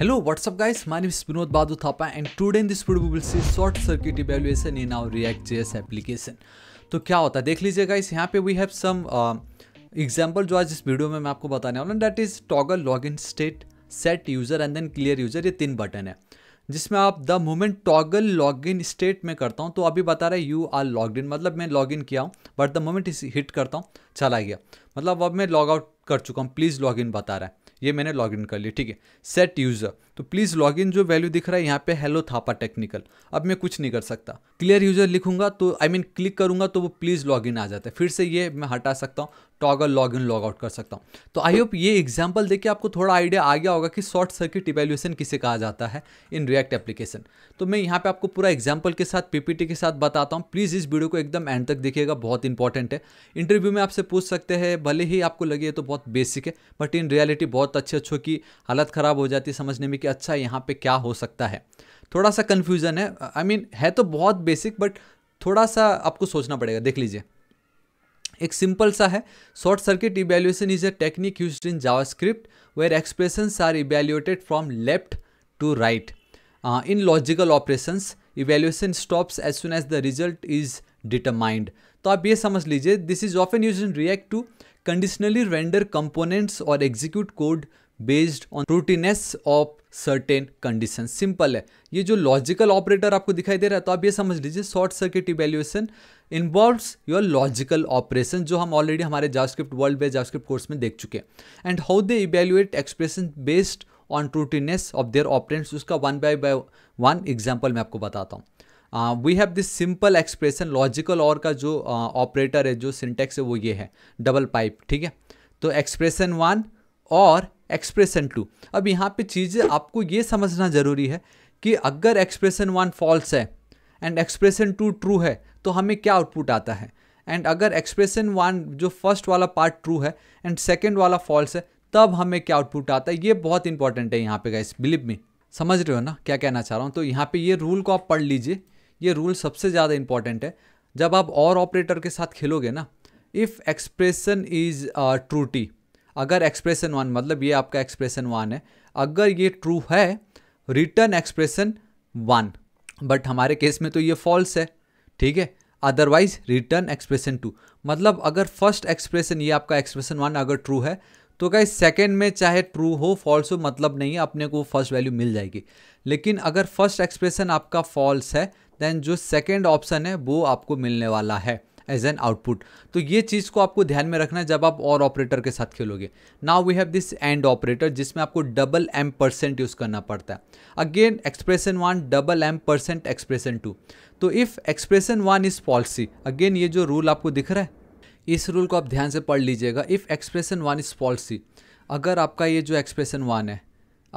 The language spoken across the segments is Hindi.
Hello, what's up guys? My name is Vinod Badu Thapa and today in this video we will see short circuit evaluation in our React.js application. तो क्या होता है देख लीजिए गाइस यहाँ पे वी हैव सम एग्जाम्पल जो आज इस वीडियो में मैं आपको बताने वाला हूँ that is toggle log in state set user and then clear user ये तीन बटन है जिसमें आप the moment toggle log in state में करता हूँ तो अभी बता रहा है यू आर लॉग इन मतलब मैं लॉग इन किया हूँ बट द मोमेंट इस हिट करता हूँ चला गया मतलब अब मैं लॉग आउट कर चुका हूँ प्लीज़ लॉग इन बता रहा है ये मैंने इन कर लिया ठीक है सेट यूज़र तो प्लीज़ लॉगिन जो वैल्यू दिख रहा है यहाँ पे हेलो थापा टेक्निकल अब मैं कुछ नहीं कर सकता क्लियर यूजर लिखूंगा तो I I mean mean, click करूंगा तो वो प्लीज़ लॉगिन आ जाता है फिर से ये मैं हटा सकता हूँ toggle log in log out कर सकता हूँ तो आई होप ये एग्जाम्पल देखिए आपको थोड़ा आइडिया आ गया होगा कि शॉर्ट सर्किट इवेल्यूशन किसे कहा जाता है इन रिएक्ट एप्लीकेशन तो मैं यहाँ पे आपको पूरा एग्जाम्पल के साथ पीपीटी के साथ बताता हूँ प्लीज़ इस वीडियो को एकदम एंड तक देखिएगा बहुत इंपॉर्टेंट है इंटरव्यू में आपसे पूछ सकते हैं भले ही आपको लगे तो बहुत बेसिक है बट इन रियलिटी बहुत अच्छे अच्छों की हालत ख़राब हो जाती है समझने में कि अच्छा यहाँ पे क्या हो सकता है थोड़ा सा कन्फ्यूज़न है आई I मीन mean, है तो बहुत बेसिक बट थोड़ा सा आपको सोचना पड़ेगा देख लीजिए एक सिंपल सा है short circuit evaluation is a technique use in JavaScript where expressions are evaluated from left to right in logical operations evaluation stops as soon as the result is determined तो आप ये समझ लीजिए this is often use in React to conditionally render components और execute code based on truthiness of certain condition simple है ये जो लॉजिकल ऑपरेटर आपको दिखाई दे रहा है तो आप ये समझ लीजिए short circuit evaluation involves your logical operation जो हम ऑलरेडी हमारे JavaScript world based JavaScript course में देख चुके हैं and how they evaluate expression based on truthiness of their operands उसका one by by one example मैं आपको बताता हूँ we have this simple expression logical or का जो ऑपरेटर uh, है जो सिंटेक्स है वो ये है डबल पाइप ठीक है तो expression one or expression two अब यहाँ पे चीज़ें आपको ये समझना ज़रूरी है कि अगर एक्सप्रेशन वन फॉल्स है एंड एक्सप्रेशन टू ट्रू है तो हमें क्या आउटपुट आता है एंड अगर एक्सप्रेशन वन जो फर्स्ट वाला पार्ट ट्रू है एंड सेकेंड वाला फॉल्स है तब हमें क्या आउटपुट आता है ये बहुत इंपॉर्टेंट है यहाँ पे गाइस बिलीव मी समझ रहे हो ना क्या कहना चाह रहा हूँ तो यहाँ पे ये रूल को आप पढ़ लीजिए ये रूल सबसे ज़्यादा इंपॉर्टेंट है जब आप और ऑपरेटर के साथ खेलोगे ना इफ़ एक्सप्रेशन इज़ ट्रूटी अगर एक्सप्रेशन वन मतलब ये आपका एक्सप्रेशन वन है अगर ये ट्रू है रिटर्न एक्सप्रेशन वन बट हमारे केस में तो ये फॉल्स है ठीक है अदरवाइज रिटर्न एक्सप्रेशन टू मतलब अगर फर्स्ट एक्सप्रेशन ये आपका एक्सप्रेशन वन अगर ट्रू है तो क्या सेकेंड में चाहे ट्रू हो फॉल्स हो मतलब नहीं है अपने को फर्स्ट वैल्यू मिल जाएगी लेकिन अगर फर्स्ट एक्सप्रेशन आपका फॉल्स है देन जो सेकेंड ऑप्शन है वो आपको मिलने वाला है एज एन आउटपुट तो ये चीज़ को आपको ध्यान में रखना है जब आप और ऑपरेटर के साथ खेलोगे now we have this and operator जिसमें आपको डबल एम परसेंट यूज़ करना पड़ता है again expression one double ampersand expression two तो if expression one is falsy again ये जो रूल आपको दिख रहा है इस रूल को आप ध्यान से पढ़ लीजिएगा if expression one is falsy अगर आपका ये जो एक्सप्रेशन वन है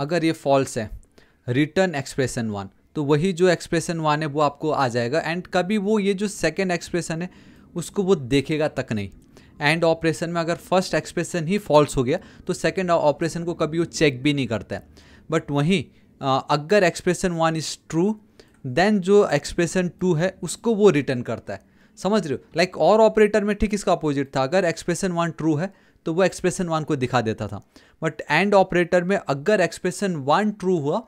अगर ये फॉल्स है रिटर्न एक्सप्रेशन वन तो वही जो एक्सप्रेशन वन है वो आपको आ जाएगा एंड कभी वो ये जो सेकेंड एक्सप्रेशन है उसको वो देखेगा तक नहीं एंड ऑपरेशन में अगर फर्स्ट एक्सप्रेशन ही फॉल्स हो गया तो सेकेंड ऑपरेशन को कभी वो चेक भी नहीं करता है बट वहीं अगर expression one is true then जो एक्सप्रेशन टू है उसको वो रिटर्न करता है समझ रहे हो लाइक like और ऑपरेटर में ठीक इसका अपोजिट था अगर एक्सप्रेशन वन ट्रू है तो वो एक्सप्रेशन वन को दिखा देता था बट एंड ऑपरेटर में अगर एक्सप्रेशन वन ट्रू हुआ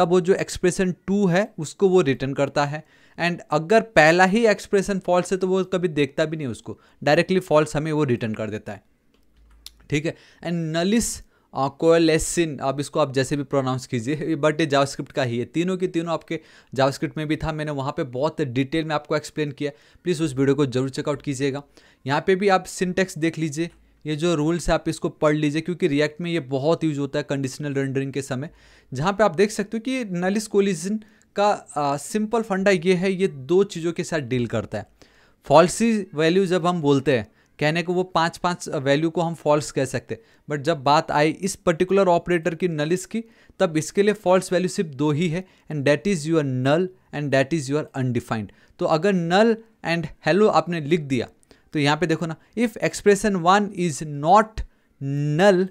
तब वो जो एक्सप्रेशन टू है उसको वो रिटर्न करता है एंड अगर पहला ही एक्सप्रेशन फॉल्स है तो वो कभी देखता भी नहीं उसको डायरेक्टली फॉल्स हमें वो रिटर्न कर देता है ठीक है एंड नलिस कोएलेसिन अब आप इसको आप जैसे भी प्रोनाउंस कीजिए बट ये जावास्क्रिप्ट का ही है तीनों की तीनों आपके जावास्क्रिप्ट में भी था मैंने वहाँ पे बहुत डिटेल में आपको एक्सप्लेन किया प्लीज़ उस वीडियो को जरूर चेकआउट कीजिएगा यहाँ पे भी आप सिंटेक्स देख लीजिए ये जो रूल्स है आप इसको पढ़ लीजिए क्योंकि रिएक्ट में ये बहुत यूज होता है कंडीशनल रेंडरिंग के समय जहाँ पे आप देख सकते हो कि नलिस कोलिजन का सिंपल फंडा ये है ये दो चीज़ों के साथ डील करता है फॉल्सी वैल्यू जब हम बोलते हैं कहने को वो पाँच पाँच वैल्यू को हम फॉल्स कह सकते बट जब बात आई इस पर्टिकुलर ऑपरेटर की नलिस की तब इसके लिए फॉल्स वैल्यू सिर्फ दो ही है and that is your null and that is your undefined तो अगर नल एंड हेलो आपने लिख दिया तो यहाँ पे देखो ना if expression one is not null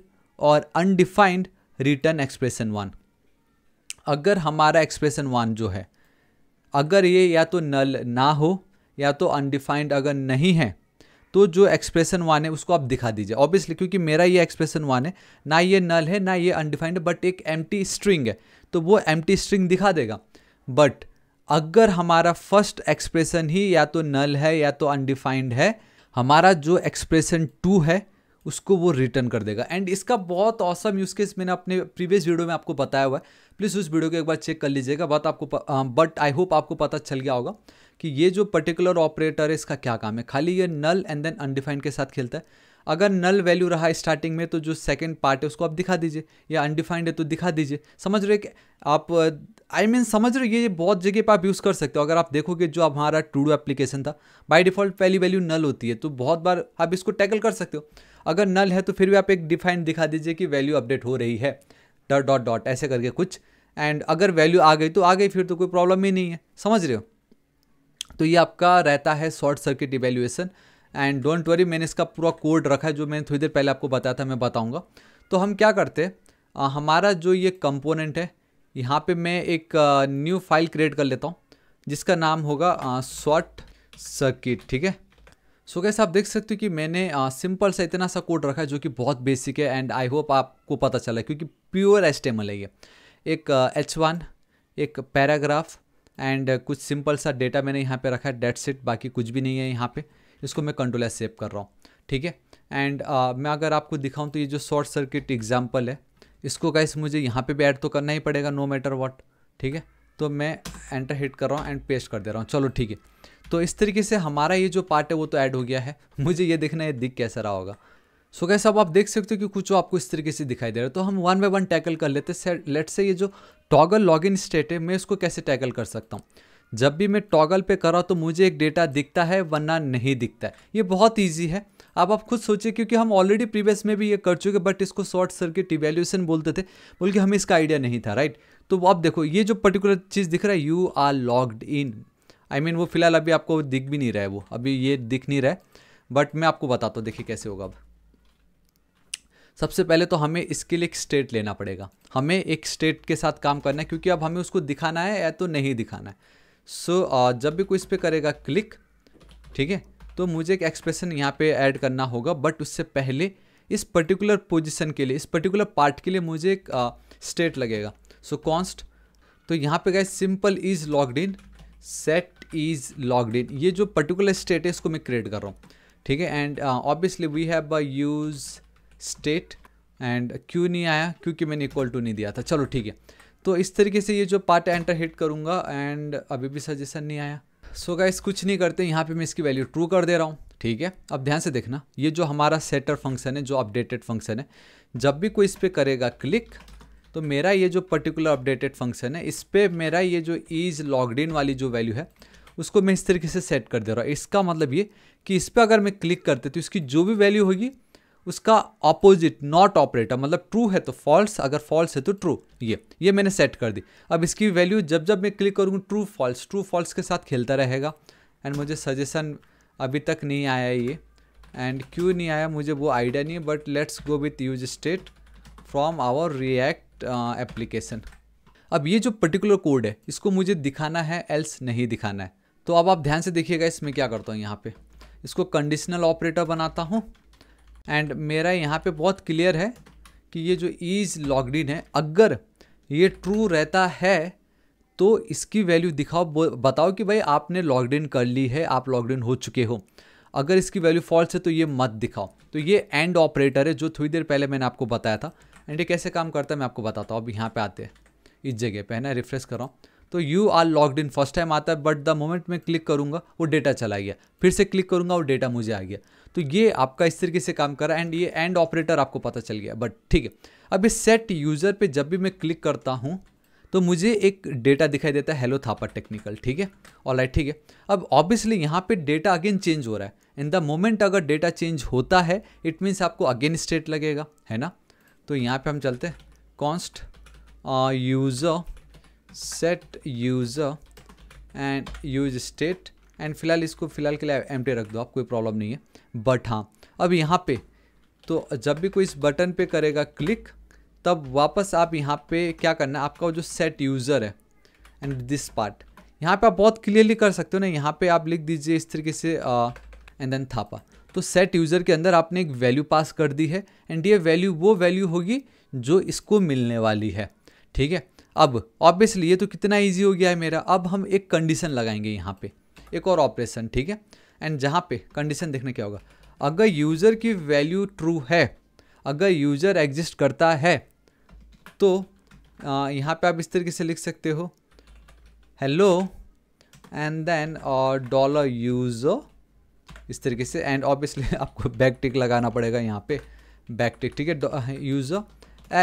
और अनडिफाइंड रिटर्न एक्सप्रेशन वन अगर हमारा एक्सप्रेशन वन जो है अगर ये या तो नल ना हो या तो अनडिफाइंड अगर नहीं है तो जो एक्सप्रेशन वन है उसको आप दिखा दीजिए ऑब्वियसली क्योंकि मेरा ये एक्सप्रेशन वन है ना ये नल है ना ये अनडिफाइंड बट एक एम स्ट्रिंग है तो वो एम स्ट्रिंग दिखा देगा बट अगर हमारा फर्स्ट एक्सप्रेशन ही या तो नल है या तो अनडिफाइंड है हमारा जो एक्सप्रेशन टू है उसको वो रिटर्न कर देगा एंड इसका बहुत औसम यूज़ केस मैंने अपने प्रीवियस वीडियो में आपको बताया हुआ है प्लीज़ उस वीडियो को एक बार चेक कर लीजिएगा बट आपको बट आई होप आपको पता चल गया होगा कि ये जो पर्टिकुलर ऑपरेटर है इसका क्या काम है खाली ये नल एंड देन अनडिफाइंड के साथ खेलता है अगर नल वैल्यू रहा स्टार्टिंग में तो जो सेकंड पार्ट है उसको आप दिखा दीजिए या अनडिफाइंड है तो दिखा दीजिए समझ रहे कि आप आई I मीन mean, समझ रहे हो ये बहुत जगह पर आप यूज़ कर सकते हो अगर आप देखोगे जो हमारा टूडो एप्लीकेशन था बाई डिफ़ॉल्ट पहली वैल्यू नल होती है तो बहुत बार आप इसको टैकल कर सकते हो अगर नल है तो फिर भी आप एक डिफाइन दिखा दीजिए कि वैल्यू अपडेट हो रही है डॉट डॉट डॉट ऐसे करके कुछ एंड अगर वैल्यू आ गई तो आ गई फिर तो कोई प्रॉब्लम ही नहीं है समझ रहे हो तो ये आपका रहता है short circuit evaluation and don't worry मैंने इसका पूरा कोड रखा है जो मैंने थोड़ी देर पहले आपको बताया था मैं बताऊँगा तो हम क्या करते हैं हमारा जो ये कंपोनेंट है यहाँ पे मैं एक न्यू फाइल क्रिएट कर लेता हूँ जिसका नाम होगा शॉर्ट सर्किट ठीक है सो so, कैसे आप देख सकते हो कि मैंने सिंपल सा इतना सा कोड रखा है जो कि बहुत बेसिक है एंड आई होप आपको पता चला क्योंकि प्योर एच है ये एक एच वन एक पैराग्राफ एंड कुछ सिंपल सा डेटा मैंने यहाँ पे रखा है डेट सेट बाकी कुछ भी नहीं है यहाँ पे इसको मैं कंट्रोल सेव कर रहा हूँ ठीक है एंड मैं अगर आपको दिखाऊँ तो ये जो शॉर्ट सर्किट एग्जाम्पल है इसको गाइस मुझे यहाँ पे भी ऐड तो करना ही पड़ेगा नो मैटर वॉट ठीक है तो मैं एंटर हिट कर रहा हूँ एंड पेस्ट कर दे रहा हूँ चलो ठीक है तो इस तरीके से हमारा ये जो पार्ट है वो तो ऐड हो गया है मुझे ये देखना है दिख कैसा रहा होगा सो so अब आप देख सकते हो कि कुछ आपको इस तरीके से दिखाई दे रहा है तो हम वन बाई वन टैकल कर लेते हैं लेट से ये जो टॉगल लॉगिन स्टेट है मैं इसको कैसे टैकल कर सकता हूँ जब भी मैं टॉगल पे कर रहा हूँ तो मुझे एक डेटा दिखता है वरना नहीं दिखता है ये बहुत ईजी है अब आप खुद सोचिए क्योंकि हम ऑलरेडी प्रीवियस में भी ये कर चुके बट इसको शॉर्ट सर्किट इवेल्यूशन बोलते थे बोल के हमें इसका आइडिया नहीं था राइट तो आप देखो ये जो पर्टिकुलर चीज़ दिख रहा है you are logged in I mean वो फिलहाल अभी आपको दिख भी नहीं रहा है वो अभी ये दिख नहीं रहा है बट मैं आपको बताता हूँ देखिए कैसे होगा अब सबसे पहले तो हमें इसके लिए एक स्टेट लेना पड़ेगा हमें एक स्टेट के साथ काम करना है क्योंकि अब हमें उसको दिखाना है या तो नहीं दिखाना है सो so, जब भी कोई इस पर करेगा क्लिक ठीक है तो मुझे एक एक्सप्रेशन यहाँ पे ऐड करना होगा बट उससे पहले इस पर्टिकुलर पोजिशन के लिए इस पर्टिकुलर पार्ट के लिए मुझे एक स्टेट uh, लगेगा सो so, कॉन्स्ट तो यहाँ पे गए simple is logged in set is logged in ये जो पर्टिकुलर स्टेट है इसको मैं क्रिएट कर रहा हूँ ठीक है and obviously we have use state and क्यों नहीं आया क्योंकि मैंने इक्वल टू नहीं दिया था चलो ठीक है तो इस तरीके से ये जो पार्ट एंटर हिट करूँगा एंड अभी भी सजेशन नहीं आया सो गाइस कुछ नहीं करते यहाँ पे मैं इसकी वैल्यू ट्रू कर दे रहा हूँ ठीक है अब ध्यान से देखना ये जो हमारा सेटर फंक्शन है जो अपडेटेड फंक्शन है जब भी कोई इस पर करेगा क्लिक तो मेरा ये जो पर्टिकुलर अपडेटेड फंक्शन है इस पर मेरा ये जो ईज लॉगड इन वाली जो वैल्यू है उसको मैं इस तरीके से सेट कर दे रहा हूँ इसका मतलब ये कि इस पर अगर मैं क्लिक करते तो इसकी जो भी वैल्यू होगी उसका ऑपोजिट नॉट ऑपरेटर मतलब ट्रू है तो फॉल्स अगर फॉल्स है तो ट्रू ये ये मैंने सेट कर दी अब इसकी वैल्यू जब जब मैं क्लिक करूँगा ट्रू फॉल्स ट्रू फॉल्स के साथ खेलता रहेगा एंड मुझे सजेशन अभी तक नहीं आया ये एंड क्यों नहीं आया मुझे वो आइडिया नहीं है but let's go with use state from our React application अब ये जो पर्टिकुलर कोड है इसको मुझे दिखाना है एल्स नहीं दिखाना है तो अब आप ध्यान से देखिएगा इसमें क्या करता हूँ यहाँ पे इसको कंडीशनल ऑपरेटर बनाता हूँ एंड मेरा यहाँ पे बहुत क्लियर है कि ये जो ईज लॉगड इन है अगर ये ट्रू रहता है तो इसकी वैल्यू दिखाओ बताओ कि भाई आपने लॉगड इन कर ली है आप लॉगड इन हो चुके हो अगर इसकी वैल्यू फॉल्स है तो ये मत दिखाओ तो ये एंड ऑपरेटर है जो थोड़ी देर पहले मैंने आपको बताया था एंड ये कैसे काम करता है मैं आपको बताता हूँ अब यहाँ पे आते हैं इस जगह पे है ना रिफ्रेश कर रहा हूँ तो you are logged in first time आता है बट द मोमेंट मैं क्लिक करूँगा वो डेटा चला गया फिर से क्लिक करूँगा वो डेटा मुझे आ गया तो ये आपका इस तरीके से काम कर रहा है एंड ये एंड ऑपरेटर आपको पता चल गया बट ठीक है अब इस सेट यूज़र पे जब भी मैं क्लिक करता हूँ तो मुझे एक डेटा दिखाई देता है हेलो थापा टेक्निकल ठीक है और लाइट ठीक है अब ऑब्वियसली यहाँ पे डेटा अगेन चेंज हो रहा है इन द मोमेंट अगर डेटा चेंज होता है इट मीन्स आपको अगेन स्टेट लगेगा है ना तो यहाँ पे हम चलते हैं const user uh, set user and use state and फिलहाल इसको फ़िलहाल के लिए एम रख दो आप कोई प्रॉब्लम नहीं है बट हाँ अब यहाँ पे तो जब भी कोई इस बटन पे करेगा क्लिक तब वापस आप यहाँ पे क्या करना है आपका जो सेट यूज़र है एंड दिस पार्ट यहाँ पे आप बहुत क्लियरली कर सकते हो ना यहाँ पे आप लिख दीजिए इस तरीके से एंड देन थापा तो सेट यूज़र के अंदर आपने एक वैल्यू पास कर दी है एंड ये वैल्यू वो वैल्यू होगी जो इसको मिलने वाली है ठीक है अब ऑब्वियसली ये तो कितना ईजी हो गया है मेरा अब हम एक कंडीशन लगाएंगे यहाँ पे एक और ऑपरेशन ठीक है एंड जहाँ पे कंडीशन देखने क्या होगा अगर यूज़र की वैल्यू ट्रू है अगर यूज़र एग्जिस्ट करता है तो यहाँ पे आप इस तरीके से लिख सकते हो हेलो एंड देन और डॉलर यूज़ो इस तरीके से एंड ऑब्वियसली आपको बैक टिक लगाना पड़ेगा यहाँ पे बैक टिक ठीक है यूज़ो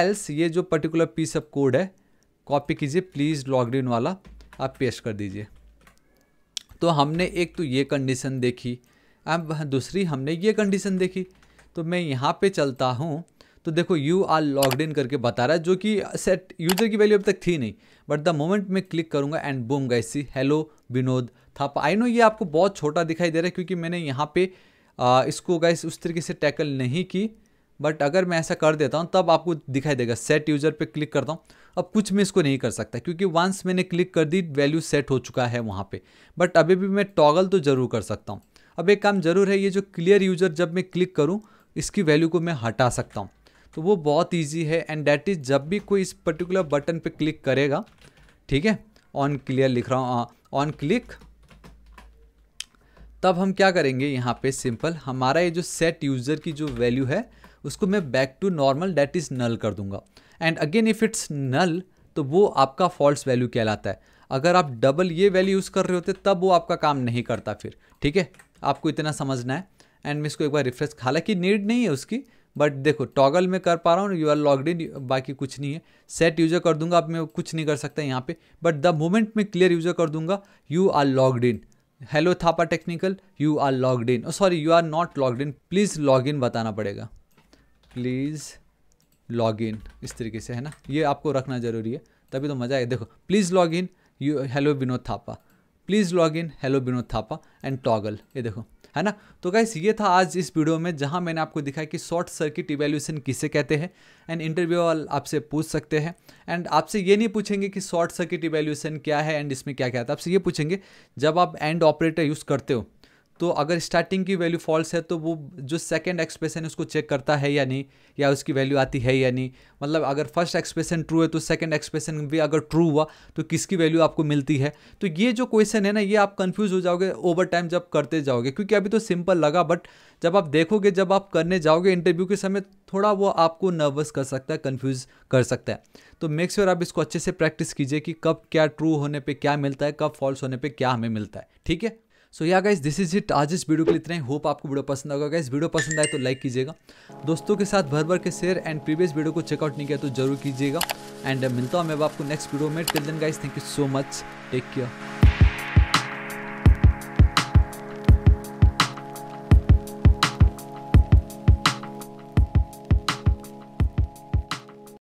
एल्स ये जो पर्टिकुलर पीस ऑफ कोड है कॉपी कीजिए प्लीज़ लॉग इन वाला आप पेस्ट कर दीजिए तो हमने एक तो ये कंडीशन देखी अब दूसरी हमने ये कंडीशन देखी तो मैं यहाँ पे चलता हूँ तो देखो यू आर लॉगड इन करके बता रहा है जो कि सेट यूजर की वैल्यू अब तक थी नहीं बट द मोमेंट मैं क्लिक करूँगा एंड बूम गैसी hello Vinod Thapa I know ये आपको बहुत छोटा दिखाई दे रहा है क्योंकि मैंने यहाँ पे आ, इसको गैस उस तरीके से टैकल नहीं की बट अगर मैं ऐसा कर देता हूँ तब आपको दिखाई देगा सेट यूजर पर क्लिक करता हूँ अब कुछ मैं इसको नहीं कर सकता क्योंकि वंस मैंने क्लिक कर दी वैल्यू सेट हो चुका है वहाँ पे बट अभी भी मैं टॉगल तो ज़रूर कर सकता हूँ अब एक काम ज़रूर है ये जो क्लियर यूज़र जब मैं क्लिक करूँ इसकी वैल्यू को मैं हटा सकता हूँ तो वो बहुत ईजी है एंड डैट इज़ जब भी कोई इस पर्टिकुलर बटन पर क्लिक करेगा ठीक है ऑन क्लियर लिख रहा हूँ ऑन हाँ, क्लिक तब हम क्या करेंगे यहाँ पे सिंपल हमारा ये जो सेट यूज़र की जो वैल्यू है उसको मैं back to normal that is null कर दूंगा and again if it's null तो वो आपका फॉल्स वैल्यू कहलाता है अगर आप डबल ये वैल्यू यूज़ कर रहे होते तब वो आपका काम नहीं करता फिर ठीक है आपको इतना समझना है एंड मैं इसको एक बार रिफ्रेश हालांकि नीड नहीं है उसकी बट देखो टॉगल में कर पा रहा हूँ यू आर लॉग्ड इन बाकी कुछ नहीं है सेट यूजर कर दूंगा अब मैं कुछ नहीं कर सकता यहाँ पे बट द मोमेंट मैं क्लियर यूजर कर दूंगा you are logged in hello Thapa technical you are logged in sorry you are not logged in please log in बताना पड़ेगा प्लीज़ लॉग इन इस तरीके से है ना ये आपको रखना ज़रूरी है तभी तो मज़ा आएगा देखो please log in you hello Vinod Thapa please log in hello Vinod Thapa and toggle ये देखो है ना तो गाइस ये था आज इस वीडियो में जहां मैंने आपको दिखाया कि शॉर्ट सर्किट इवेल्यूशन किसे कहते हैं एंड इंटरव्यू आपसे पूछ सकते हैं एंड आपसे ये नहीं पूछेंगे कि शॉर्ट सर्किट इवेल्यूशन क्या है एंड इसमें क्या क्या था आपसे ये पूछेंगे जब आप एंड ऑपरेटर यूज़ करते हो तो अगर स्टार्टिंग की वैल्यू फॉल्स है तो वो जो सेकंड एक्सप्रेशन है उसको चेक करता है या नहीं या उसकी वैल्यू आती है या नहीं मतलब अगर फर्स्ट एक्सप्रेशन ट्रू है तो सेकंड एक्सप्रेशन भी अगर ट्रू हुआ तो किसकी वैल्यू आपको मिलती है तो ये जो क्वेश्चन है ना ये आप कन्फ्यूज हो जाओगे ओवर टाइम जब करते जाओगे क्योंकि अभी तो सिंपल लगा बट जब आप देखोगे जब आप करने जाओगे इंटरव्यू के समय थोड़ा वो आपको नर्वस कर सकता है कन्फ्यूज कर सकता है तो मेक श्योर sure आप इसको अच्छे से प्रैक्टिस कीजिए कि कब क्या ट्रू होने पर क्या मिलता है कब फॉल्स होने पर क्या हमें मिलता है ठीक है सो yeah guys this is it आज इस वीडियो के लिए इतना ही होप आपको वीडियो पसंद आगे गाइज वीडियो पसंद आए तो लाइक कीजिएगा दोस्तों के साथ भर भर के शेयर एंड प्रीवियस वीडियो को चेकआउट नहीं किया तो जरूर कीजिएगा एंड मिलता हूँ मैं आपको नेक्स्ट वीडियो में till then guys thank you so much take care